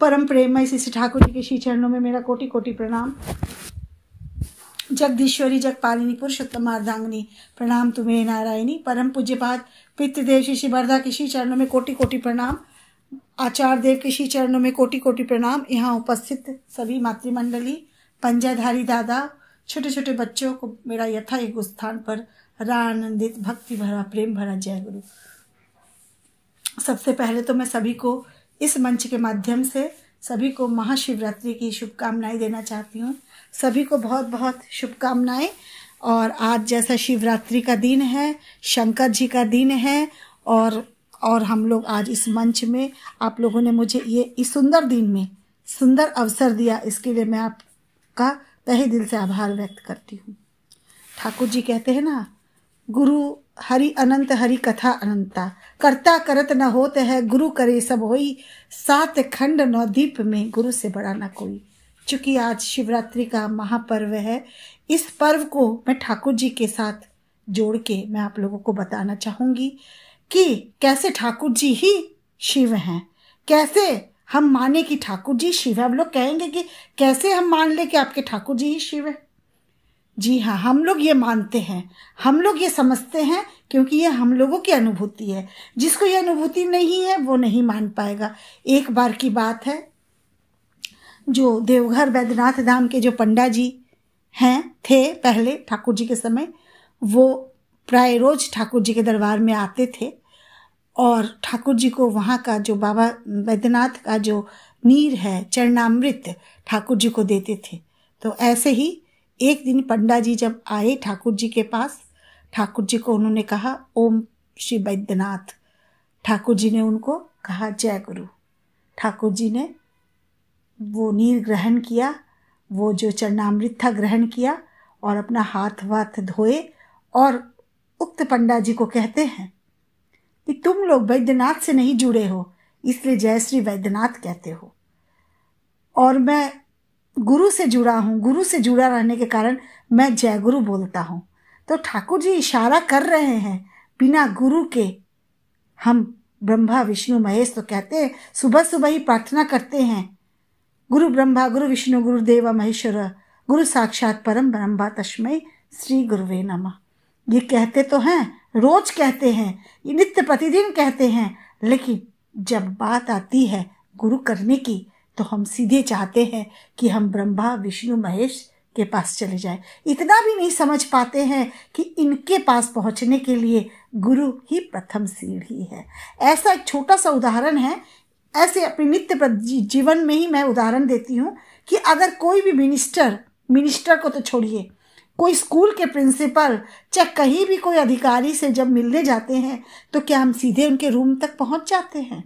परम प्रेमय श्री ठाकुर जी के श्री चरणों में मेरा कोटि कोटि प्रणाम जगदीश्वरी जगपालिनी पुरुषोत्तम मार्दांगनी प्रणाम तुम्हें नारायणी परम पूज्यपाद पितृदेव श्री श्री वरदा के श्री चरणों में कोटि कोटि प्रणाम आचार्य देव के श्री चरणों में कोटि कोटि प्रणाम यहाँ उपस्थित सभी मातृमंडली पंजाधारी दादा छोटे छोटे बच्चों को मेरा यथा एक स्थान पर रानंदित भक्ति भरा प्रेम भरा जय गुरु सबसे पहले तो मैं सभी को इस मंच के माध्यम से सभी को महाशिवरात्रि की शुभकामनाएं देना चाहती हूँ सभी को बहुत बहुत शुभकामनाएं और आज जैसा शिवरात्रि का दिन है शंकर जी का दिन है और और हम लोग आज इस मंच में आप लोगों ने मुझे ये इस सुंदर दिन में सुंदर अवसर दिया इसके लिए मैं आपका तहे दिल से आभार व्यक्त करती हूँ ठाकुर जी कहते हैं ना गुरु हरि अनंत हरि कथा अनंता करता करत न होते है गुरु करे सब होई सात खंड दीप में गुरु से बड़ा ना कोई चूंकि आज शिवरात्रि का महापर्व है इस पर्व को मैं ठाकुर जी के साथ जोड़ के मैं आप लोगों को बताना चाहूँगी कि कैसे ठाकुर जी ही शिव हैं कैसे हम माने कि ठाकुर जी शिव है हम लोग कहेंगे कि कैसे हम मान ले कि आपके ठाकुर जी ही शिव है जी हाँ हम लोग ये मानते हैं हम लोग ये समझते हैं क्योंकि ये हम लोगों की अनुभूति है जिसको ये अनुभूति नहीं है वो नहीं मान पाएगा एक बार की बात है जो देवघर वैद्यनाथ धाम के जो पंडा जी हैं थे पहले ठाकुर जी के समय वो प्राय रोज ठाकुर जी के दरबार में आते थे और ठाकुर जी को वहाँ का जो बाबा वैद्यनाथ का जो नीर है चरणामृत ठाकुर जी को देते थे तो ऐसे ही एक दिन पंडा जी जब आए ठाकुर जी के पास ठाकुर जी को उन्होंने कहा ओम श्री वैद्यनाथ ठाकुर जी ने उनको कहा जय गुरु ठाकुर जी ने वो नीर ग्रहण किया वो जो चरणामृत था ग्रहण किया और अपना हाथ वाथ धोए और उक्त पंडा जी को कहते हैं कि तुम लोग वैद्यनाथ से नहीं जुड़े हो इसलिए जय श्री वैद्यनाथ कहते हो और मैं गुरु से जुड़ा हूँ गुरु से जुड़ा रहने के कारण मैं जय गुरु बोलता हूँ तो ठाकुर जी इशारा कर रहे हैं बिना गुरु के हम ब्रह्मा विष्णु महेश तो कहते हैं सुबह सुबह ही प्रार्थना करते हैं गुरु ब्रह्मा गुरु विष्णु गुरु देव महेश्वर गुरु साक्षात परम ब्रह्मा तस्मय श्री गुरुवे नमः ये कहते तो हैं रोज कहते हैं ये नित्य प्रतिदिन कहते हैं लेकिन जब बात आती है गुरु करने की तो हम सीधे चाहते हैं कि हम ब्रह्मा विष्णु महेश के पास चले जाए इतना भी नहीं समझ पाते हैं कि इनके पास पहुंचने के लिए गुरु ही प्रथम सीढ़ी है ऐसा एक छोटा सा उदाहरण है ऐसे अपने नित्य जीवन में ही मैं उदाहरण देती हूँ कि अगर कोई भी मिनिस्टर मिनिस्टर को तो छोड़िए कोई स्कूल के प्रिंसिपल चाहे कहीं भी कोई अधिकारी से जब मिलने जाते हैं तो क्या हम सीधे उनके रूम तक पहुंच जाते हैं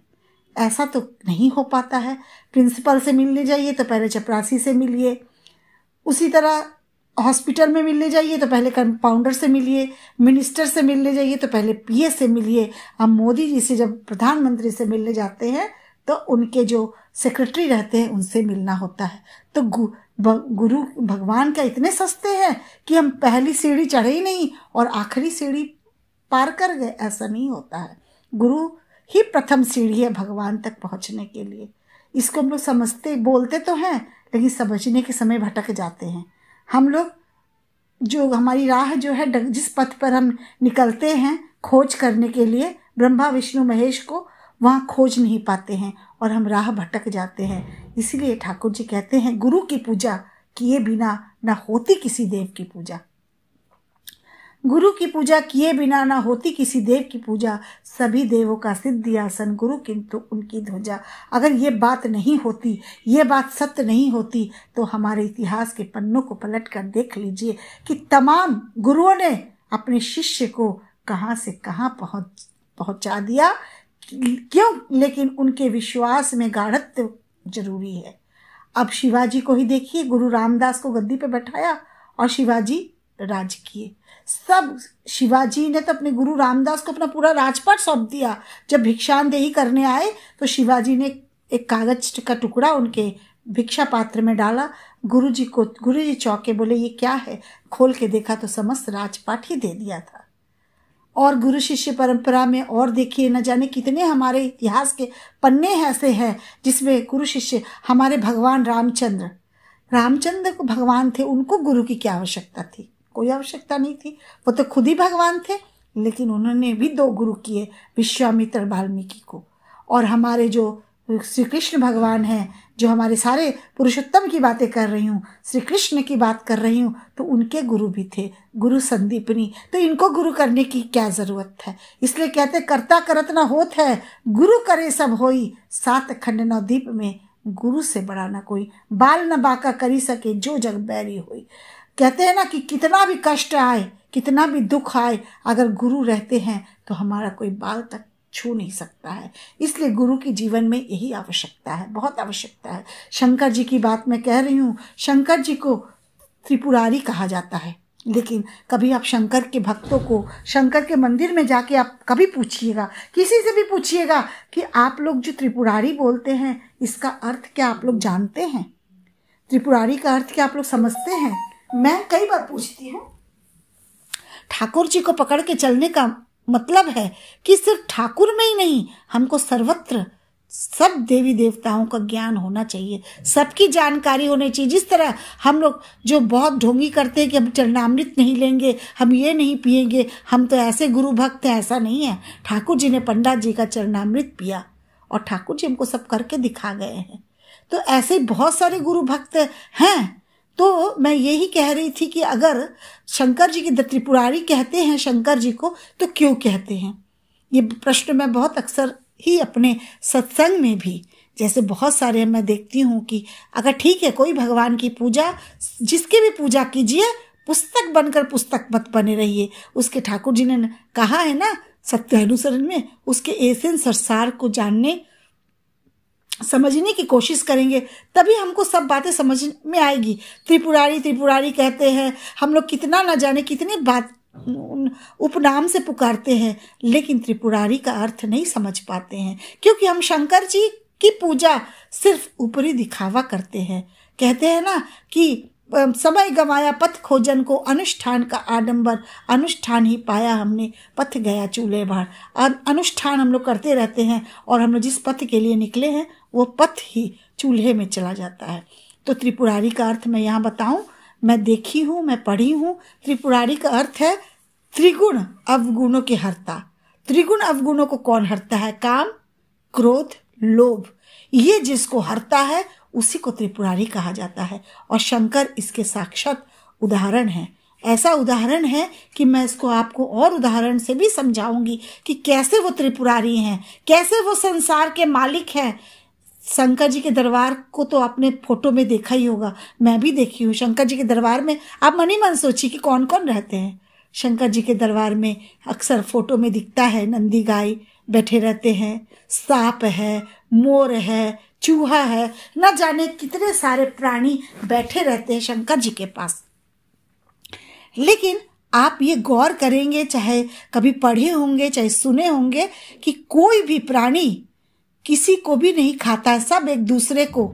ऐसा तो नहीं हो पाता है प्रिंसिपल से मिलने जाइए तो पहले चपरासी से मिलिए उसी तरह हॉस्पिटल में मिलने जाइए तो पहले कंपाउंडर से मिलिए मिनिस्टर से मिलने जाइए तो पहले पीए से मिलिए हम मोदी जी से जब प्रधानमंत्री से मिलने जाते हैं तो उनके जो सेक्रेटरी रहते हैं उनसे मिलना होता है तो गु, गुरु भगवान का इतने सस्ते हैं कि हम पहली सीढ़ी चढ़े ही नहीं और आखिरी सीढ़ी पार कर गए ऐसा नहीं होता है गुरु ही प्रथम सीढ़ी है भगवान तक पहुंचने के लिए इसको हम लोग समझते बोलते तो हैं लेकिन समझने के समय भटक जाते हैं हम लोग जो हमारी राह जो है जिस पथ पर हम निकलते हैं खोज करने के लिए ब्रह्मा विष्णु महेश को वहाँ खोज नहीं पाते हैं और हम राह भटक जाते हैं इसीलिए ठाकुर जी कहते हैं गुरु की पूजा किए बिना ना होती किसी देव की पूजा गुरु की पूजा किए बिना ना होती किसी देव की पूजा सभी देवों का सिद्धि आसन गुरु किंतु उनकी ध्वजा अगर ये बात नहीं होती ये बात सत्य नहीं होती तो हमारे इतिहास के पन्नों को पलट कर देख लीजिए कि तमाम गुरुओं ने अपने शिष्य को कहाँ से कहाँ पहुँच पहुँचा दिया क्यों लेकिन उनके विश्वास में गाढ़त्व जरूरी है अब शिवाजी को ही देखिए गुरु रामदास को गद्दी पर बैठाया और शिवाजी राज किए सब शिवाजी ने तो अपने गुरु रामदास को अपना पूरा राजपाट सौंप दिया जब भिक्षांदेही करने आए तो शिवाजी ने एक कागज का टुकड़ा उनके भिक्षा पात्र में डाला गुरुजी को गुरुजी चौके बोले ये क्या है खोल के देखा तो समस्त राजपाट ही दे दिया था और गुरु शिष्य परंपरा में और देखिए न जाने कितने हमारे इतिहास के पन्ने ऐसे हैं जिसमें गुरु शिष्य हमारे भगवान रामचंद्र रामचंद्र को भगवान थे उनको गुरु की क्या आवश्यकता थी कोई आवश्यकता नहीं थी वो तो खुद ही भगवान थे लेकिन उन्होंने भी दो गुरु किए विश्वामित्र वाल्मीकि को और हमारे जो श्री कृष्ण भगवान हैं जो हमारे सारे पुरुषोत्तम की बातें कर रही हूँ श्री कृष्ण की बात कर रही हूँ तो उनके गुरु भी थे गुरु संदीपनी तो इनको गुरु करने की क्या ज़रूरत है इसलिए कहते करता करत ना होत है गुरु करे सब होई सात खंड नवदीप में गुरु से बड़ा ना कोई बाल न बाका करी सके जो जग बैरी हो कहते हैं ना कि कितना भी कष्ट आए कितना भी दुख आए अगर गुरु रहते हैं तो हमारा कोई बाल तक छू नहीं सकता है इसलिए गुरु की जीवन में यही आवश्यकता है बहुत आवश्यकता है शंकर जी की बात मैं कह रही हूँ शंकर जी को त्रिपुरारी कहा जाता है लेकिन कभी आप शंकर के भक्तों को शंकर के मंदिर में जाके आप कभी पूछिएगा किसी से भी पूछिएगा कि आप लोग जो त्रिपुरारी बोलते हैं इसका अर्थ क्या आप लोग जानते हैं त्रिपुरारी का अर्थ क्या आप लोग समझते हैं मैं कई बार पूछती हूँ ठाकुर जी को पकड़ के चलने का मतलब है कि सिर्फ ठाकुर में ही नहीं हमको सर्वत्र सब देवी देवताओं का ज्ञान होना चाहिए सबकी जानकारी होनी चाहिए जिस तरह हम लोग जो बहुत ढोंगी करते हैं कि हम चरणामृत नहीं लेंगे हम ये नहीं पिएंगे हम तो ऐसे गुरु भक्त हैं ऐसा नहीं है ठाकुर जी ने पंडा जी का चरणामृत पिया और ठाकुर जी हमको सब करके दिखा गए हैं तो ऐसे बहुत सारे गुरु भक्त हैं तो मैं यही कह रही थी कि अगर शंकर जी की त्रिपुरारी कहते हैं शंकर जी को तो क्यों कहते हैं ये प्रश्न मैं बहुत अक्सर ही अपने सत्संग में भी जैसे बहुत सारे मैं देखती हूँ कि अगर ठीक है कोई भगवान की पूजा जिसकी भी पूजा कीजिए पुस्तक बनकर पुस्तक मत बने रहिए उसके ठाकुर जी ने कहा है ना सत्य अनुसरण में उसके एसेंस संसार को जानने समझने की कोशिश करेंगे तभी हमको सब बातें समझ में आएगी त्रिपुरारी त्रिपुरारी कहते हैं हम लोग कितना ना जाने कितने बात उपनाम से पुकारते हैं लेकिन त्रिपुरारी का अर्थ नहीं समझ पाते हैं क्योंकि हम शंकर जी की पूजा सिर्फ ऊपरी दिखावा करते हैं कहते हैं ना कि समय गवाया पथ खोजन को अनुष्ठान का आडंबर अनुष्ठान ही पाया हमने पथ गया चूल्हे भार अनुष्ठान हम लोग करते रहते हैं और हम लोग जिस पथ के लिए निकले हैं वो पथ ही चूल्हे में चला जाता है तो त्रिपुरारी का अर्थ मैं यहाँ बताऊँ मैं देखी हूँ मैं पढ़ी हूँ त्रिपुरारी का अर्थ है त्रिगुण अवगुणों की हरता त्रिगुण अवगुणों को कौन हरता है काम क्रोध लोभ ये जिसको हरता है उसी को त्रिपुरारी कहा जाता है और शंकर इसके साक्षात उदाहरण है ऐसा उदाहरण है कि मैं इसको आपको और उदाहरण से भी समझाऊंगी कि कैसे वो त्रिपुरारी हैं कैसे वो संसार के मालिक हैं शंकर जी के दरबार को तो आपने फोटो में देखा ही होगा मैं भी देखी हूँ शंकर जी के दरबार में आप मन ही मन सोचिए कि कौन कौन रहते हैं शंकर जी के दरबार में अक्सर फोटो में दिखता है नंदी गाय बैठे रहते हैं सांप है मोर है चूहा है न जाने कितने सारे प्राणी बैठे रहते हैं शंकर जी के पास लेकिन आप ये गौर करेंगे चाहे कभी पढ़े होंगे चाहे सुने होंगे कि कोई भी प्राणी किसी को भी नहीं खाता है सब एक दूसरे को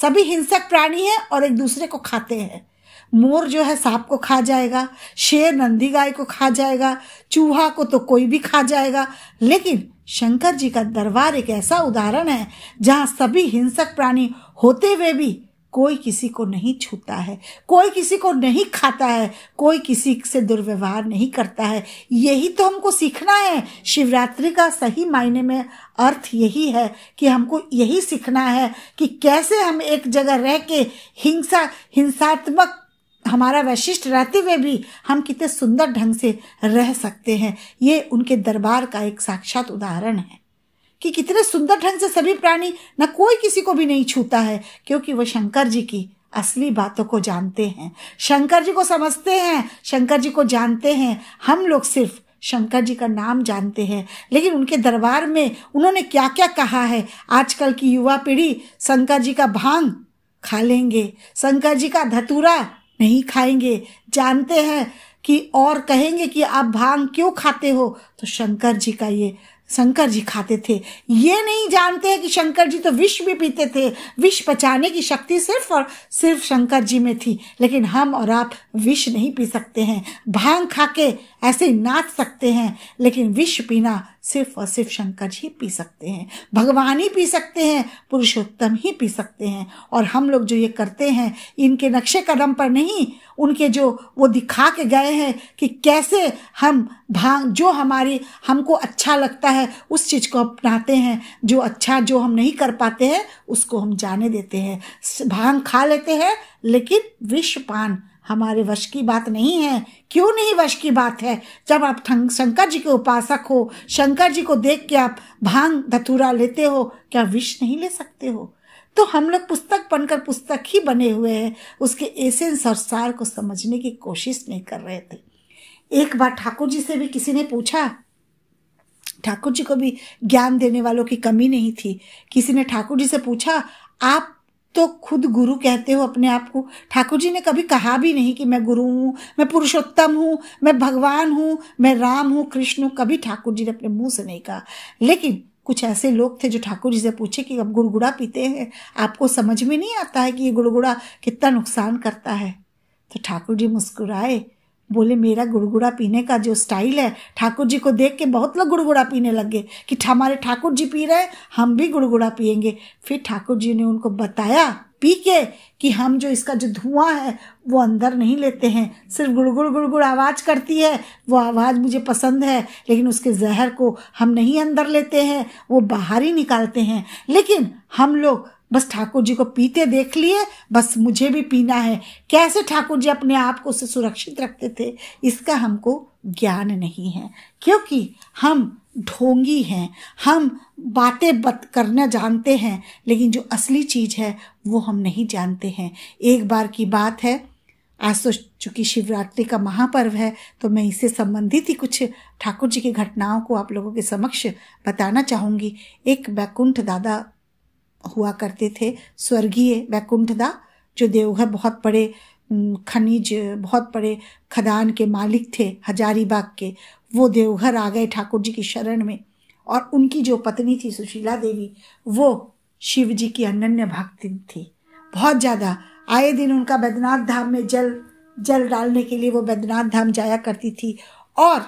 सभी हिंसक प्राणी हैं और एक दूसरे को खाते हैं मोर जो है सांप को खा जाएगा शेर नंदी गाय को खा जाएगा चूहा को तो कोई भी खा जाएगा लेकिन शंकर जी का दरबार एक ऐसा उदाहरण है जहाँ सभी हिंसक प्राणी होते हुए भी कोई किसी को नहीं छूता है कोई किसी को नहीं खाता है कोई किसी से दुर्व्यवहार नहीं करता है यही तो हमको सीखना है शिवरात्रि का सही मायने में अर्थ यही है कि हमको यही सीखना है कि कैसे हम एक जगह रह के हिंसा हिंसात्मक हमारा वैशिष्ट रहते हुए भी हम कितने सुंदर ढंग से रह सकते हैं ये उनके दरबार का एक साक्षात उदाहरण है कि कितने सुंदर ढंग से सभी प्राणी न कोई किसी को भी नहीं छूता है क्योंकि वह शंकर जी की असली बातों को जानते हैं शंकर जी को समझते हैं शंकर जी को जानते हैं हम लोग सिर्फ शंकर जी का नाम जानते हैं लेकिन उनके दरबार में उन्होंने क्या क्या कहा है आजकल की युवा पीढ़ी शंकर जी का भांग खा लेंगे शंकर जी का धतूरा नहीं खाएंगे जानते हैं कि और कहेंगे कि आप भांग क्यों खाते हो तो शंकर जी का ये शंकर जी खाते थे ये नहीं जानते हैं कि शंकर जी तो विष भी पीते थे विष बचाने की शक्ति सिर्फ और सिर्फ शंकर जी में थी लेकिन हम और आप विष नहीं पी सकते हैं भांग खा के ऐसे नाच सकते हैं लेकिन विष पीना सिर्फ और सिर्फ शंकर जी पी सकते हैं भगवान ही पी सकते हैं पुरुषोत्तम ही पी सकते हैं और हम लोग जो ये करते हैं इनके नक्शे कदम पर नहीं उनके जो वो दिखा के गए हैं कि कैसे हम भांग जो हमारी हमको अच्छा लगता है उस चीज़ को अपनाते हैं जो अच्छा जो हम नहीं कर पाते हैं उसको हम जाने देते हैं भांग खा लेते हैं लेकिन विषपान हमारे वश की बात नहीं है क्यों नहीं वश की बात है जब आप शंकर जी के उपासक हो शंकर जी को देख के आप भांग धतूरा लेते हो क्या विष नहीं ले सकते हो तो हम लोग पुस्तक बनकर पुस्तक ही बने हुए हैं उसके एसेंस और सार को समझने की कोशिश नहीं कर रहे थे एक बार ठाकुर जी से भी किसी ने पूछा ठाकुर जी को भी ज्ञान देने वालों की कमी नहीं थी किसी ने ठाकुर जी से पूछा आप तो खुद गुरु कहते हो अपने आप को ठाकुर जी ने कभी कहा भी नहीं कि मैं गुरु हूँ मैं पुरुषोत्तम हूँ मैं भगवान हूँ मैं राम हूँ कृष्ण हूँ कभी ठाकुर जी ने अपने मुंह से नहीं कहा लेकिन कुछ ऐसे लोग थे जो ठाकुर जी से पूछे कि अब गुड़गुड़ा पीते हैं आपको समझ में नहीं आता है कि ये गुड़गुड़ा कितना नुकसान करता है तो ठाकुर जी मुस्कुराए बोले मेरा गुड़गुड़ा पीने का जो स्टाइल है ठाकुर जी को देख के बहुत लोग गुड़गुड़ा पीने लग गए कि हमारे ठाकुर जी पी रहे हैं हम भी गुड़गुड़ा पियेंगे फिर ठाकुर जी ने उनको बताया पी के कि हम जो इसका जो धुआं है वो अंदर नहीं लेते हैं सिर्फ गुड़गुड़ गुड़गुड़ गुड़ आवाज़ करती है वो आवाज़ मुझे पसंद है लेकिन उसके जहर को हम नहीं अंदर लेते हैं वो बाहर ही निकालते हैं लेकिन हम लोग बस ठाकुर जी को पीते देख लिए बस मुझे भी पीना है कैसे ठाकुर जी अपने आप को उसे सुरक्षित रखते थे इसका हमको ज्ञान नहीं है क्योंकि हम ढोंगी हैं हम बातें बत करना जानते हैं लेकिन जो असली चीज़ है वो हम नहीं जानते हैं एक बार की बात है आज तो चूँकि शिवरात्रि का महापर्व है तो मैं इससे संबंधित ही कुछ ठाकुर जी की घटनाओं को आप लोगों के समक्ष बताना चाहूँगी एक बैकुंठ दादा हुआ करते थे स्वर्गीय वैकुंठदा जो देवघर बहुत बड़े खनिज बहुत बड़े खदान के मालिक थे हजारीबाग के वो देवघर आ गए ठाकुर जी की शरण में और उनकी जो पत्नी थी सुशीला देवी वो शिव जी की अनन्य भक्ति थी बहुत ज़्यादा आए दिन उनका बैद्यनाथ धाम में जल जल डालने के लिए वो बैद्यनाथ धाम जाया करती थी और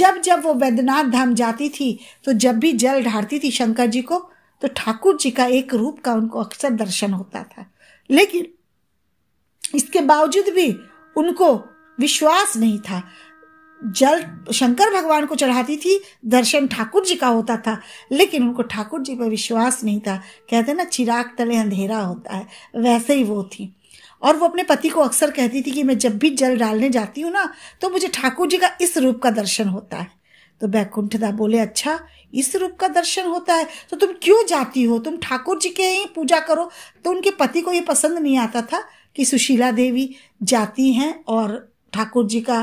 जब जब वो बैद्यनाथ धाम जाती थी तो जब भी जल ढारती थी शंकर जी को तो ठाकुर जी का एक रूप का उनको अक्सर दर्शन होता था लेकिन इसके बावजूद भी उनको विश्वास नहीं था जल शंकर भगवान को चढ़ाती थी दर्शन ठाकुर जी का होता था लेकिन उनको ठाकुर जी पर विश्वास नहीं था कहते ना चिराग तले अंधेरा होता है वैसे ही वो थी और वो अपने पति को अक्सर कहती थी कि मैं जब भी जल डालने जाती हूँ ना तो मुझे ठाकुर जी का इस रूप का दर्शन होता है तो बैकुंठदा बोले अच्छा इस रूप का दर्शन होता है तो तुम क्यों जाती हो तुम ठाकुर जी के ही पूजा करो तो उनके पति को ये पसंद नहीं आता था कि सुशीला देवी जाती हैं और ठाकुर जी का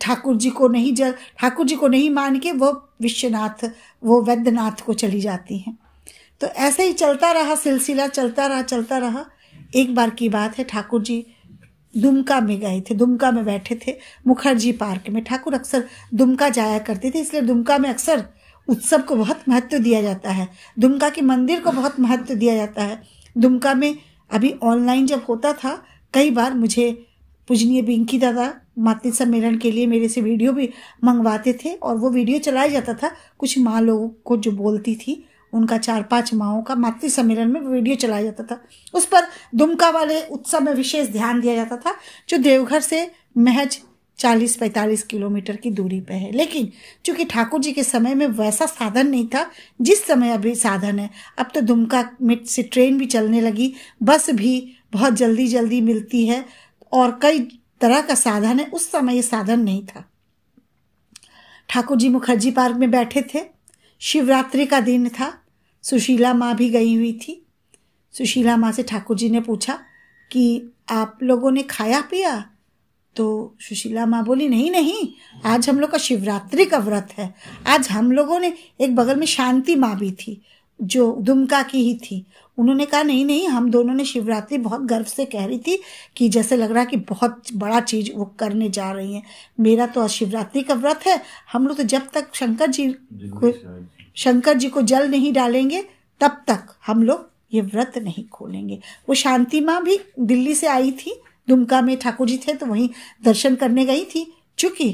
ठाकुर जी को नहीं जल ठाकुर जी को नहीं मान के वो विश्वनाथ वो वैद्यनाथ को चली जाती हैं तो ऐसे ही चलता रहा सिलसिला चलता रहा चलता रहा एक बार की बात है ठाकुर जी दुमका में गए थे दुमका में बैठे थे मुखर्जी पार्क में ठाकुर अक्सर दुमका जाया करते थे इसलिए दुमका में अक्सर उत्सव को बहुत महत्व दिया जाता है दुमका के मंदिर को बहुत महत्व दिया जाता है दुमका में अभी ऑनलाइन जब होता था कई बार मुझे पूजनीय बिंकी दादा मातृ सम्मेलन के लिए मेरे से वीडियो भी मंगवाते थे और वो वीडियो चलाया जाता था कुछ माँ लोगों को जो बोलती थी उनका चार पांच माओं का मातृ सम्मेलन में वीडियो चलाया जाता था उस पर दुमका वाले उत्सव में विशेष ध्यान दिया जाता था जो देवघर से महज चालीस पैंतालीस किलोमीटर की दूरी पर है लेकिन चूंकि ठाकुर जी के समय में वैसा साधन नहीं था जिस समय अभी साधन है अब तो दुमका मिट से ट्रेन भी चलने लगी बस भी बहुत जल्दी जल्दी मिलती है और कई तरह का साधन है उस समय ये साधन नहीं था ठाकुर जी मुखर्जी पार्क में बैठे थे शिवरात्रि का दिन था सुशीला माँ भी गई हुई थी सुशीला माँ से ठाकुर जी ने पूछा कि आप लोगों ने खाया पिया तो सुशीला माँ बोली नहीं नहीं आज हम लोग का शिवरात्रि का व्रत है आज हम लोगों ने एक बगल में शांति माँ भी थी जो दुमका की ही थी उन्होंने कहा नहीं नहीं हम दोनों ने शिवरात्रि बहुत गर्व से कह रही थी कि जैसे लग रहा कि बहुत बड़ा चीज वो करने जा रही हैं मेरा तो आज शिवरात्रि का व्रत है हम लोग तो जब तक शंकर जी को शंकर जी को जल नहीं डालेंगे तब तक हम लोग ये व्रत नहीं खोलेंगे वो शांति माँ भी दिल्ली से आई थी दुमका में ठाकुर जी थे तो वहीं दर्शन करने गई थी चूँकि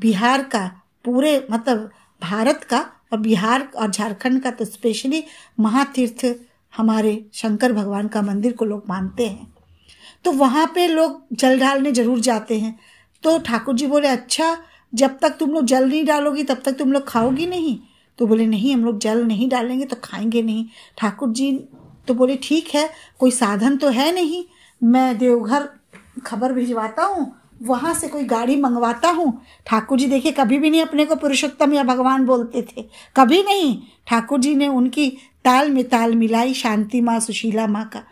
बिहार का पूरे मतलब भारत का और बिहार और झारखंड का तो स्पेशली महातीर्थ हमारे शंकर भगवान का मंदिर को लोग मानते हैं तो वहाँ पे लोग जल डालने जरूर जाते हैं तो ठाकुर जी बोले अच्छा जब तक तुम लोग जल नहीं डालोगी तब तक तुम लोग खाओगी नहीं तो बोले नहीं हम लोग जल नहीं डालेंगे तो खाएंगे नहीं ठाकुर जी तो बोले ठीक है कोई साधन तो है नहीं मैं देवघर खबर भिजवाता हूँ वहाँ से कोई गाड़ी मंगवाता हूँ ठाकुर जी देखिए कभी भी नहीं अपने को पुरुषोत्तम या भगवान बोलते थे कभी नहीं ठाकुर जी ने उनकी ताल में ताल मिलाई शांति माँ सुशीला माँ का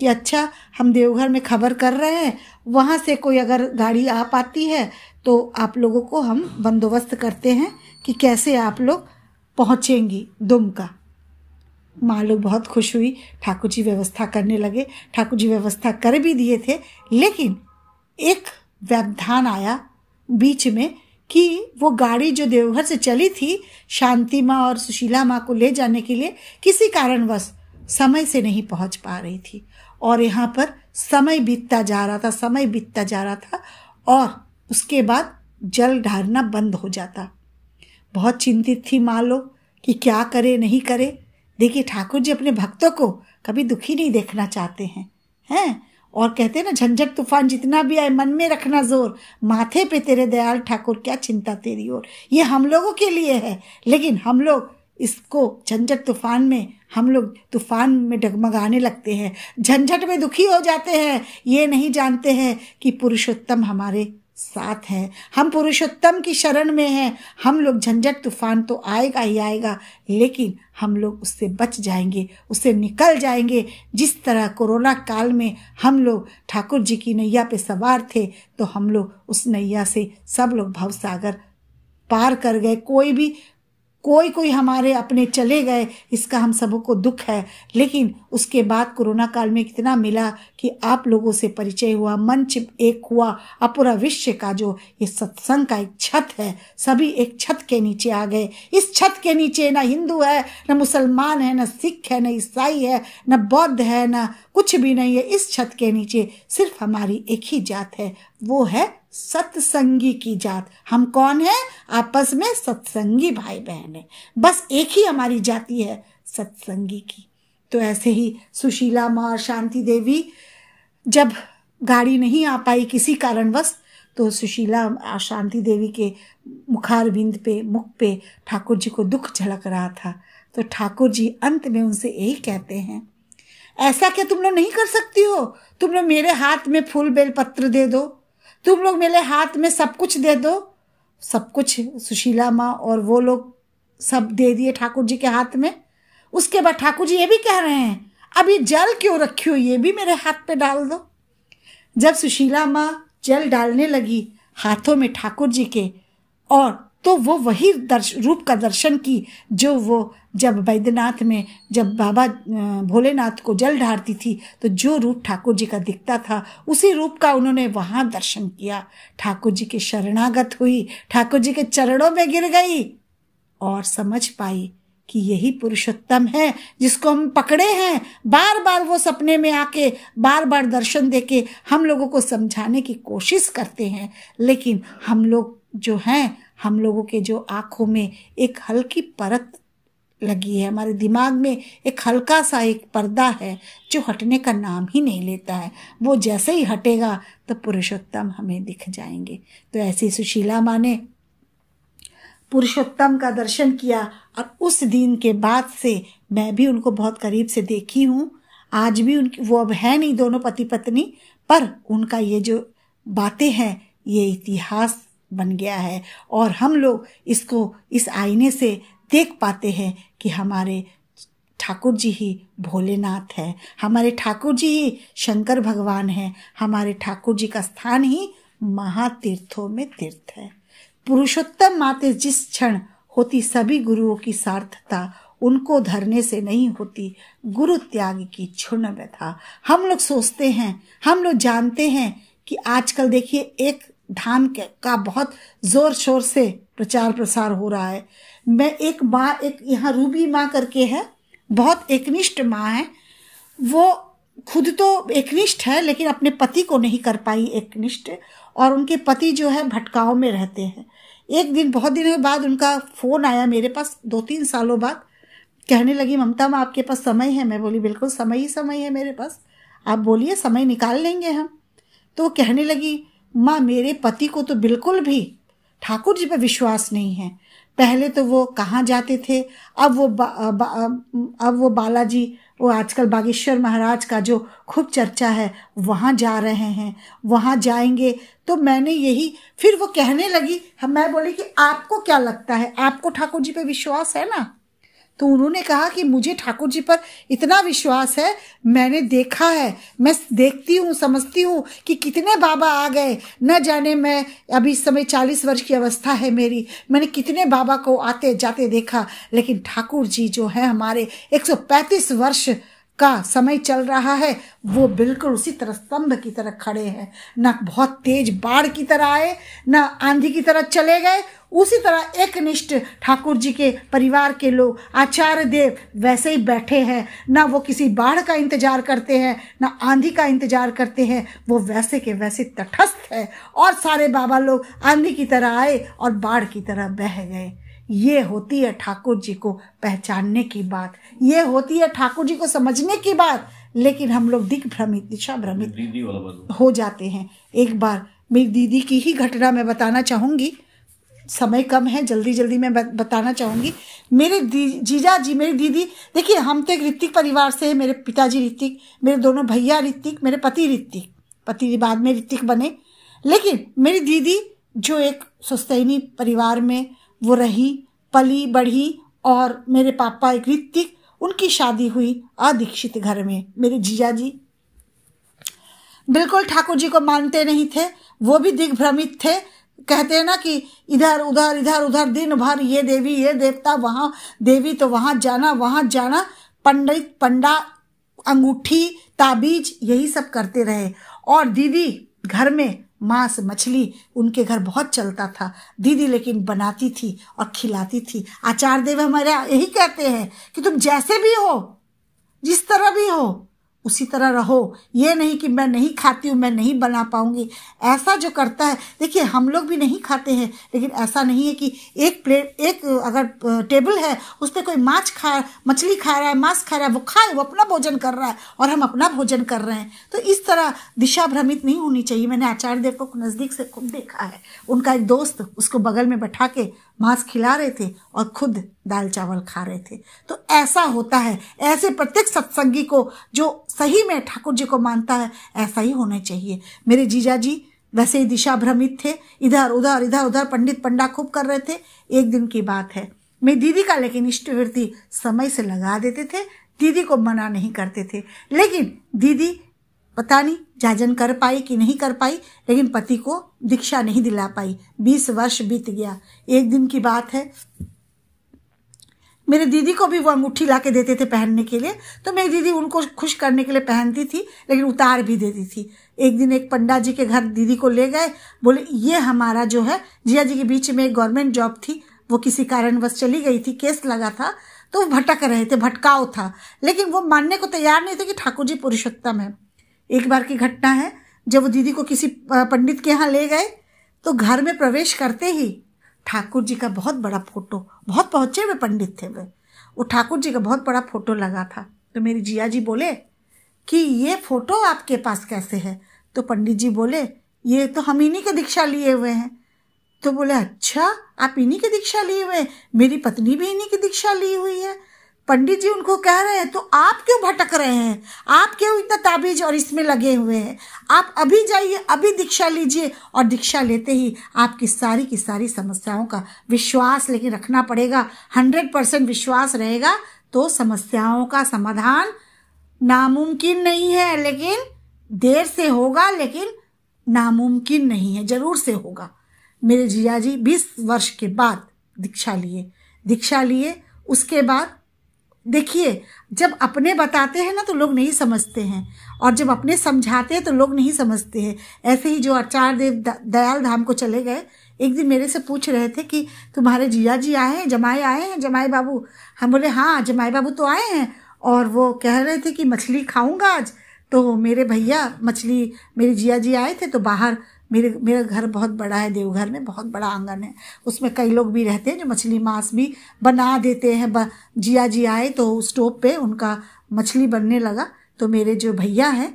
कि अच्छा हम देवघर में खबर कर रहे हैं वहाँ से कोई अगर गाड़ी आ पाती है तो आप लोगों को हम बंदोबस्त करते हैं कि कैसे आप लोग पहुँचेंगी दुमका माँ लोग बहुत खुश हुई ठाकुर जी व्यवस्था करने लगे ठाकुर जी व्यवस्था कर भी दिए थे लेकिन एक व्यवधान आया बीच में कि वो गाड़ी जो देवघर से चली थी शांति माँ और सुशीला माँ को ले जाने के लिए किसी कारणवश समय से नहीं पहुँच पा रही थी और यहाँ पर समय बीतता जा रहा था समय बीतता जा रहा था और उसके बाद जल ढारना बंद हो जाता बहुत चिंतित थी माँ लो कि क्या करे नहीं करे देखिए ठाकुर जी अपने भक्तों को कभी दुखी नहीं देखना चाहते हैं हैं और कहते हैं ना झंझट तूफान जितना भी आए मन में रखना जोर माथे पे तेरे दयाल ठाकुर क्या चिंता तेरी और ये हम लोगों के लिए है लेकिन हम लोग इसको झंझट तूफान में हम लोग तूफान में डगमगाने लगते हैं झंझट में दुखी हो जाते हैं ये नहीं जानते हैं कि पुरुषोत्तम हमारे साथ हैं हम पुरुषोत्तम की शरण में हैं हम लोग झंझट तूफान तो आएगा ही आएगा लेकिन हम लोग उससे बच जाएंगे उससे निकल जाएंगे जिस तरह कोरोना काल में हम लोग ठाकुर जी की नैया पे सवार थे तो हम लोग उस नैया से सब लोग भवसागर पार कर गए कोई भी कोई कोई हमारे अपने चले गए इसका हम सबों को दुख है लेकिन उसके बाद कोरोना काल में कितना मिला कि आप लोगों से परिचय हुआ मंच एक हुआ अब पूरा विश्व का जो ये सत्संग का एक छत है सभी एक छत के नीचे आ गए इस छत के नीचे ना हिंदू है ना मुसलमान है ना सिख है ना ईसाई है ना बौद्ध है ना कुछ भी नहीं है इस छत के नीचे सिर्फ हमारी एक ही जात है वो है सत्संगी की जात हम कौन है आपस में सत्संगी भाई बहन है बस एक ही हमारी जाति है सत्संगी की तो ऐसे ही सुशीला माँ और शांति देवी जब गाड़ी नहीं आ पाई किसी कारणवश तो सुशीला शांति देवी के मुखार बिंद पे मुख पे ठाकुर जी को दुख झलक रहा था तो ठाकुर जी अंत में उनसे यही कहते हैं ऐसा क्या तुम लोग नहीं कर सकती हो तुम लोग मेरे हाथ में फूल बेलपत्र दे दो तुम लोग मेरे हाथ में सब कुछ दे दो सब कुछ सुशीला माँ और वो लोग सब दे दिए ठाकुर जी के हाथ में उसके बाद ठाकुर जी ये भी कह रहे हैं अब ये जल क्यों रखी हो ये भी मेरे हाथ पे डाल दो जब सुशीला माँ जल डालने लगी हाथों में ठाकुर जी के और तो वो वही दर्श रूप का दर्शन की जो वो जब वैद्यनाथ में जब बाबा भोलेनाथ को जल ढारती थी तो जो रूप ठाकुर जी का दिखता था उसी रूप का उन्होंने वहाँ दर्शन किया ठाकुर जी की शरणागत हुई ठाकुर जी के चरणों में गिर गई और समझ पाई कि यही पुरुषोत्तम है जिसको हम पकड़े हैं बार बार वो सपने में आके बार बार दर्शन देके हम लोगों को समझाने की कोशिश करते हैं लेकिन हम लोग जो हैं हम लोगों के जो आँखों में एक हल्की परत लगी है हमारे दिमाग में एक हल्का सा एक पर्दा है जो हटने का नाम ही नहीं लेता है वो जैसे ही हटेगा तो पुरुषोत्तम हमें दिख जाएंगे तो ऐसी सुशीला माँ ने पुरुषोत्तम का दर्शन किया और उस दिन के बाद से मैं भी उनको बहुत करीब से देखी हूँ आज भी उनकी वो अब है नहीं दोनों पति पत्नी पर उनका ये जो बातें हैं ये इतिहास बन गया है और हम लोग इसको इस आईने से देख पाते हैं कि हमारे ठाकुर जी ही भोलेनाथ है हमारे ठाकुर जी ही शंकर भगवान हैं हमारे ठाकुर जी का स्थान ही महातीर्थों में तीर्थ है पुरुषोत्तम माते जिस क्षण होती सभी गुरुओं की सार्थता उनको धरने से नहीं होती गुरु त्याग की क्षुण व्यथा हम लोग सोचते हैं हम लोग जानते हैं कि आजकल देखिए एक धाम के का बहुत जोर शोर से प्रचार प्रसार हो रहा है मैं एक माँ एक यहाँ रूबी माँ करके है बहुत एकनिष्ठ माँ है वो खुद तो एकनिष्ठ है लेकिन अपने पति को नहीं कर पाई एकनिष्ठ और उनके पति जो है भटकाव में रहते हैं एक दिन बहुत दिनों बाद उनका फ़ोन आया मेरे पास दो तीन सालों बाद कहने लगी ममता माँ आपके पास समय है मैं बोली बिल्कुल समय ही समय है मेरे पास आप बोलिए समय निकाल लेंगे हम तो कहने लगी माँ मेरे पति को तो बिल्कुल भी ठाकुर जी पर विश्वास नहीं है पहले तो वो कहाँ जाते थे अब वो बा, बा, अब वो बालाजी वो आजकल बागेश्वर महाराज का जो खूब चर्चा है वहाँ जा रहे हैं वहाँ जाएंगे तो मैंने यही फिर वो कहने लगी मैं बोली कि आपको क्या लगता है आपको ठाकुर जी पे विश्वास है ना तो उन्होंने कहा कि मुझे ठाकुर जी पर इतना विश्वास है मैंने देखा है मैं देखती हूँ समझती हूँ कि कितने बाबा आ गए न जाने मैं अभी इस समय चालीस वर्ष की अवस्था है मेरी मैंने कितने बाबा को आते जाते देखा लेकिन ठाकुर जी जो है हमारे 135 वर्ष का समय चल रहा है वो बिल्कुल उसी तरह स्तंभ की तरह खड़े हैं ना बहुत तेज बाढ़ की तरह आए ना आंधी की तरह चले गए उसी तरह एक निष्ठ ठाकुर जी के परिवार के लोग आचार्य देव वैसे ही बैठे हैं ना वो किसी बाढ़ का इंतजार करते हैं ना आंधी का इंतजार करते हैं वो वैसे के वैसे तटस्थ है और सारे बाबा लोग आंधी की तरह आए और बाढ़ की तरह बह गए ये होती है ठाकुर जी को पहचानने की बात ये होती है ठाकुर जी को समझने की बात लेकिन हम लोग दिख भ्रमित दिशा भ्रमित हो जाते हैं एक बार मेरी दीदी की ही घटना मैं बताना चाहूँगी समय कम है जल्दी जल्दी मैं बताना चाहूँगी मेरे जीजा जी मेरी दीदी देखिए हम तो एक ऋतिक परिवार से है मेरे पिताजी ऋतिक मेरे दोनों भैया ऋतिक मेरे पति ऋतिक पति बाद में ऋतिक बने लेकिन मेरी दीदी जो एक सुस्तैनी परिवार में वो रही पली बढ़ी और मेरे पापा एक ऋतिक उनकी शादी हुई अदीक्षित घर में मेरे जीजा जी बिल्कुल ठाकुर जी को मानते नहीं थे वो भी दिग्भ्रमित थे कहते हैं ना कि इधर उधर इधर उधर दिन भर ये देवी ये देवता वहाँ देवी तो वहाँ जाना वहाँ जाना पंडित पंडा अंगूठी ताबीज यही सब करते रहे और दीदी घर में मांस मछली उनके घर बहुत चलता था दीदी लेकिन बनाती थी और खिलाती थी आचार्य देव हमारे यही कहते हैं कि तुम जैसे भी हो जिस तरह भी हो उसी तरह रहो ये नहीं कि मैं नहीं खाती हूँ मैं नहीं बना पाऊँगी ऐसा जो करता है देखिए हम लोग भी नहीं खाते हैं लेकिन ऐसा नहीं है कि एक प्लेट एक अगर टेबल है उस पर कोई माछ खा मछली खा रहा है मांस खा रहा है वो खाए वो अपना भोजन कर रहा है और हम अपना भोजन कर रहे हैं तो इस तरह दिशा भ्रमित नहीं होनी चाहिए मैंने आचार्य देव को नज़दीक से खुद देखा है उनका एक दोस्त उसको बगल में बैठा के मांस खिला रहे थे और खुद दाल चावल खा रहे थे तो ऐसा होता है ऐसे प्रत्येक सत्संगी को जो सही में ठाकुर जी को मानता है ऐसा ही होना चाहिए मेरे जीजा जी वैसे ही दिशा भ्रमित थे इधर उधर इधर उधर पंडित पंडा खूब कर रहे थे एक दिन की बात है मेरी दीदी का लेकिन इष्टवृत्ति समय से लगा देते थे दीदी को मना नहीं करते थे लेकिन दीदी पता नहीं जाजन कर पाई कि नहीं कर पाई लेकिन पति को दीक्षा नहीं दिला पाई बीस वर्ष बीत गया एक दिन की बात है मेरे दीदी को भी वह अंगूठी ला के देते थे पहनने के लिए तो मेरी दीदी उनको खुश करने के लिए पहनती थी लेकिन उतार भी देती थी एक दिन एक पंडा जी के घर दीदी को ले गए बोले ये हमारा जो है जिया जी के बीच में एक गवर्नमेंट जॉब थी वो किसी कारणवश चली गई थी केस लगा था तो वो भटक रहे थे भटकाव था लेकिन वो मानने को तैयार नहीं थे कि ठाकुर जी पुरुषोत्तम है एक बार की घटना है जब वो दीदी को किसी पंडित के यहाँ ले गए तो घर में प्रवेश करते ही ठाकुर जी का बहुत बड़ा फोटो बहुत पहुँचे हुए पंडित थे वे वो ठाकुर जी का बहुत बड़ा फोटो लगा था तो मेरी जिया जी बोले कि ये फोटो आपके पास कैसे है तो पंडित जी बोले ये तो हम इन्हीं के दीक्षा लिए हुए हैं तो बोले अच्छा आप इन्हीं की दीक्षा लिए हुए हैं मेरी पत्नी भी इन्हीं की दीक्षा ली हुई है पंडित जी उनको कह रहे हैं तो आप क्यों भटक रहे हैं आप क्यों इतना ताबीज और इसमें लगे हुए हैं आप अभी जाइए अभी दीक्षा लीजिए और दीक्षा लेते ही आपकी सारी की सारी समस्याओं का विश्वास लेकिन रखना पड़ेगा हंड्रेड परसेंट विश्वास रहेगा तो समस्याओं का समाधान नामुमकिन नहीं है लेकिन देर से होगा लेकिन नामुमकिन नहीं है ज़रूर से होगा मेरे जिया जी बीस वर्ष के बाद दीक्षा लिए दीक्षा लिए उसके बाद देखिए जब अपने बताते हैं ना तो लोग नहीं समझते हैं और जब अपने समझाते हैं तो लोग नहीं समझते हैं ऐसे ही जो आचार्य देव दयाल धाम को चले गए एक दिन मेरे से पूछ रहे थे कि तुम्हारे जिया जी आए हैं जमाए आए हैं जमाए बाबू हम बोले हाँ जमाए बाबू तो आए हैं और वो कह रहे थे कि मछली खाऊंगा आज तो मेरे भैया मछली मेरे जिया जी आए थे तो बाहर मेरे मेरा घर बहुत बड़ा है देवघर में बहुत बड़ा आंगन है उसमें कई लोग भी रहते हैं जो मछली मांस भी बना देते हैं ब, जिया जी आए तो स्टोव पे उनका मछली बनने लगा तो मेरे जो भैया हैं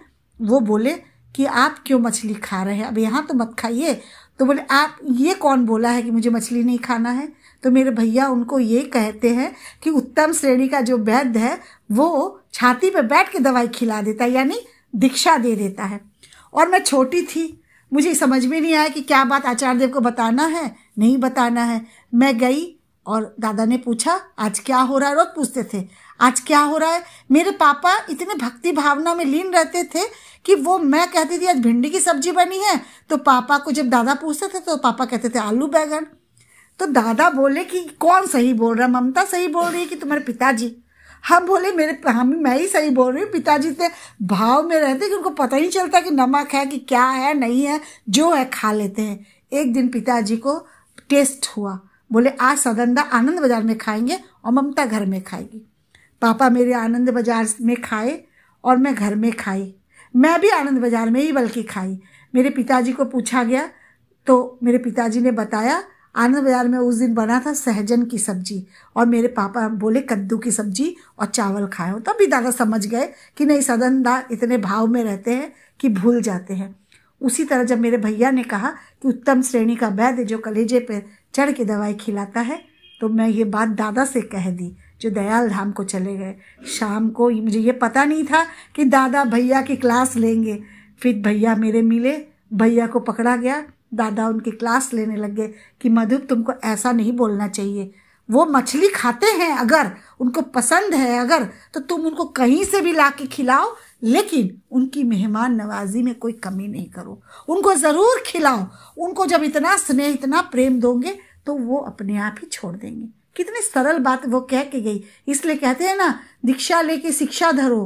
वो बोले कि आप क्यों मछली खा रहे हैं अब यहाँ तो मत खाइए तो बोले आप ये कौन बोला है कि मुझे मछली नहीं खाना है तो मेरे भैया उनको ये कहते हैं कि उत्तम श्रेणी का जो वैद्य है वो छाती पर बैठ के दवाई खिला देता है यानी दीक्षा दे देता है और मैं छोटी थी मुझे समझ में नहीं आया कि क्या बात आचार्य देव को बताना है नहीं बताना है मैं गई और दादा ने पूछा आज क्या हो रहा है रोज पूछते थे आज क्या हो रहा है मेरे पापा इतने भक्ति भावना में लीन रहते थे कि वो मैं कहती थी आज भिंडी की सब्जी बनी है तो पापा को जब दादा पूछते थे तो पापा कहते थे आलू बैगन तो दादा बोले कि कौन सही बोल रहा है ममता सही बोल रही है कि तुम्हारे पिताजी हम हाँ, बोले मेरे हम मैं ही सही बोल रही हूँ पिताजी से भाव में रहते कि उनको पता ही चलता कि नमक है कि क्या है नहीं है जो है खा लेते हैं एक दिन पिताजी को टेस्ट हुआ बोले आज सदंदा आनंद बाजार में खाएंगे और ममता घर में खाएगी पापा मेरे आनंद बाजार में खाए और मैं घर में खाई मैं भी आनंद बाजार में ही बल्कि खाई मेरे पिताजी को पूछा गया तो मेरे पिताजी ने बताया आनंद बाजार में उस दिन बना था सहजन की सब्जी और मेरे पापा बोले कद्दू की सब्जी और चावल खाए हो तभी दादा समझ गए कि नहीं सदन दा इतने भाव में रहते हैं कि भूल जाते हैं उसी तरह जब मेरे भैया ने कहा कि उत्तम श्रेणी का वैद्य जो कलेजे पर चढ़ के दवाई खिलाता है तो मैं ये बात दादा से कह दी जो दयाल धाम को चले गए शाम को मुझे ये पता नहीं था कि दादा भैया की क्लास लेंगे फिर भैया मेरे मिले भैया को पकड़ा गया दादा उनकी क्लास लेने लग गए कि मधु तुमको ऐसा नहीं बोलना चाहिए वो मछली खाते हैं अगर उनको पसंद है अगर तो तुम उनको कहीं से भी ला के खिलाओ लेकिन उनकी मेहमान नवाजी में कोई कमी नहीं करो उनको ज़रूर खिलाओ उनको जब इतना स्नेह इतना प्रेम दोगे तो वो अपने आप ही छोड़ देंगे कितनी सरल बात वो कह के गई इसलिए कहते हैं ना दीक्षा लेके शिक्षा धरो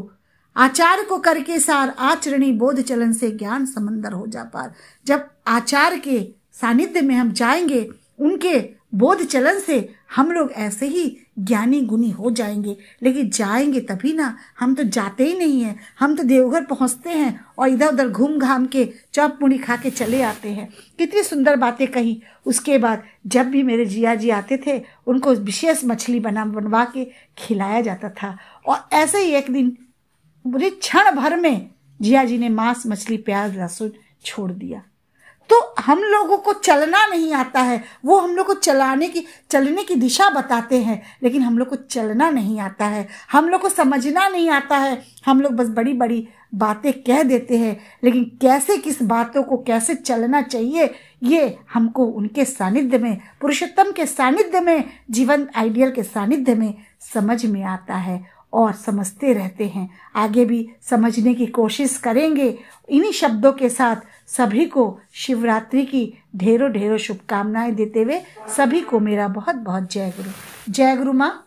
आचार को करके सार आचरणी बोध चलन से ज्ञान समंदर हो जा पार जब आचार के सानिध्य में हम जाएंगे उनके बोध चलन से हम लोग ऐसे ही ज्ञानी गुनी हो जाएंगे लेकिन जाएंगे तभी ना हम तो जाते ही नहीं हैं हम तो देवघर पहुंचते हैं और इधर उधर घूम घाम के चौप मुड़ी खा के चले आते हैं कितनी सुंदर बातें कही उसके बाद जब भी मेरे जिया जी आते थे उनको विशेष मछली बना बनवा के खिलाया जाता था और ऐसे ही एक दिन बोले क्षण भर में जिया जी ने मांस मछली प्याज लहसुन छोड़ दिया तो हम लोगों को चलना नहीं आता है वो हम लोग को चलाने की चलने की दिशा बताते हैं लेकिन हम लोग को चलना नहीं आता है हम लोग को समझना नहीं आता है हम लोग बस बड़ी बड़ी बातें कह देते हैं लेकिन कैसे किस बातों को कैसे चलना चाहिए ये हमको उनके सानिध्य में पुरुषोत्तम के सानिध्य में जीवन आइडियल के सानिध्य में समझ में आता है और समझते रहते हैं आगे भी समझने की कोशिश करेंगे इन्हीं शब्दों के साथ सभी को शिवरात्रि की ढेरों ढेरों शुभकामनाएं देते हुए सभी को मेरा बहुत बहुत जय गुरु जय गुरु माँ